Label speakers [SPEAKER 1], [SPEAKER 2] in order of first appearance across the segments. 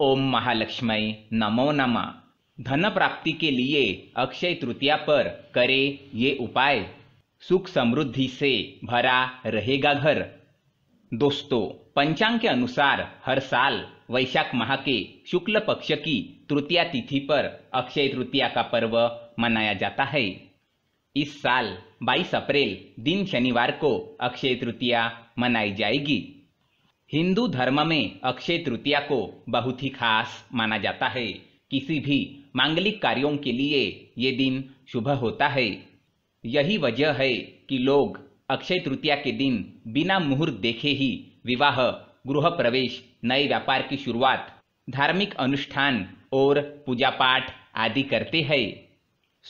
[SPEAKER 1] ओम महालक्ष्मी नमो नमः धन प्राप्ति के लिए अक्षय तृतीया पर करें ये उपाय सुख समृद्धि से भरा रहेगा घर दोस्तों पंचांग के अनुसार हर साल वैशाख माह के शुक्ल पक्ष की तृतीया तिथि पर अक्षय तृतीया का पर्व मनाया जाता है इस साल 22 अप्रैल दिन शनिवार को अक्षय तृतीया मनाई जाएगी हिंदू धर्म में अक्षय तृतीया को बहुत ही खास माना जाता है किसी भी मांगलिक कार्यों के लिए ये दिन शुभ होता है यही वजह है कि लोग अक्षय तृतीया के दिन बिना मुहूर्त देखे ही विवाह गृह प्रवेश नए व्यापार की शुरुआत धार्मिक अनुष्ठान और पूजा पाठ आदि करते हैं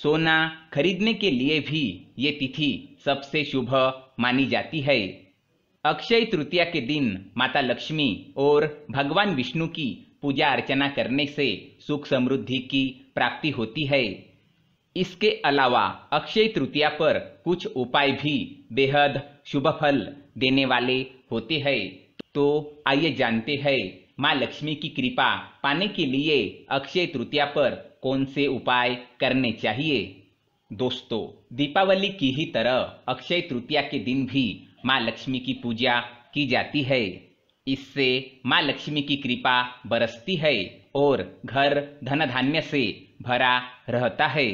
[SPEAKER 1] सोना खरीदने के लिए भी ये तिथि सबसे शुभ मानी जाती है अक्षय तृतीया के दिन माता लक्ष्मी और भगवान विष्णु की पूजा अर्चना करने से सुख समृद्धि की प्राप्ति होती है इसके अलावा अक्षय तृतीया पर कुछ उपाय भी बेहद शुभ फल देने वाले होते हैं तो आइए जानते हैं माँ लक्ष्मी की कृपा पाने के लिए अक्षय तृतीया पर कौन से उपाय करने चाहिए दोस्तों दीपावली की ही तरह अक्षय तृतीया के दिन भी माँ लक्ष्मी की पूजा की जाती है इससे माँ लक्ष्मी की कृपा बरसती है और घर धन धान्य से भरा रहता है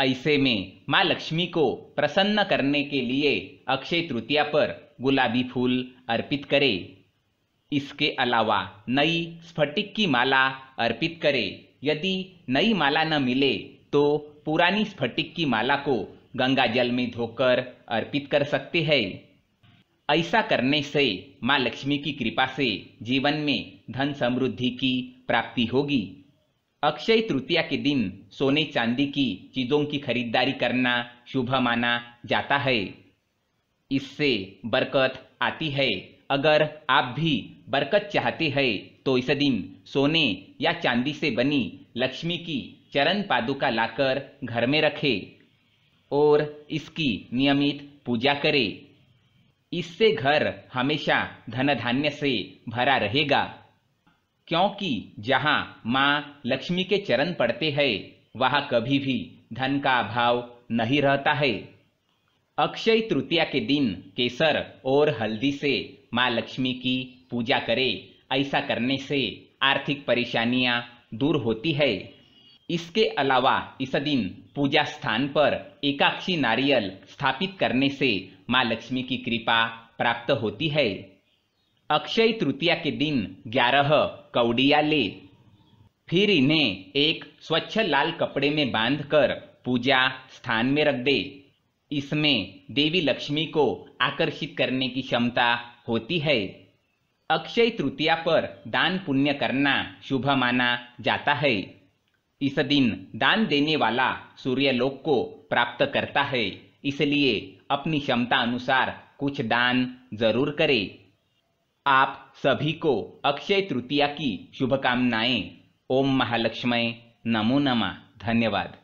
[SPEAKER 1] ऐसे में माँ लक्ष्मी को प्रसन्न करने के लिए अक्षय तृतीया पर गुलाबी फूल अर्पित करें इसके अलावा नई स्फटिक की माला अर्पित करें यदि नई माला न मिले तो पुरानी स्फटिक की माला को गंगा जल में धोकर अर्पित कर सकते हैं ऐसा करने से माँ लक्ष्मी की कृपा से जीवन में धन समृद्धि की प्राप्ति होगी अक्षय तृतीया के दिन सोने चांदी की चीजों की खरीदारी करना शुभ माना जाता है इससे बरकत आती है अगर आप भी बरकत चाहते हैं तो इस दिन सोने या चांदी से बनी लक्ष्मी की चरण पादुका लाकर घर में रखें और इसकी नियमित पूजा करें इससे घर हमेशा धन धान्य से भरा रहेगा क्योंकि जहाँ माँ लक्ष्मी के चरण पड़ते हैं वहाँ कभी भी धन का अभाव नहीं रहता है अक्षय तृतीया के दिन केसर और हल्दी से माँ लक्ष्मी की पूजा करें ऐसा करने से आर्थिक परेशानियाँ दूर होती है इसके अलावा इस दिन पूजा स्थान पर एकाक्षी नारियल स्थापित करने से माँ लक्ष्मी की कृपा प्राप्त होती है अक्षय तृतीया के दिन ग्यारह कौड़िया ले फिर इन्हें एक स्वच्छ लाल कपड़े में बांधकर पूजा स्थान में रख दे इसमें देवी लक्ष्मी को आकर्षित करने की क्षमता होती है अक्षय तृतीया पर दान पुण्य करना शुभ माना जाता है इस दिन दान देने वाला सूर्यलोक को प्राप्त करता है इसलिए अपनी क्षमता अनुसार कुछ दान जरूर करें आप सभी को अक्षय तृतीया की शुभकामनाएं ओम महालक्ष्मी नमो नमः धन्यवाद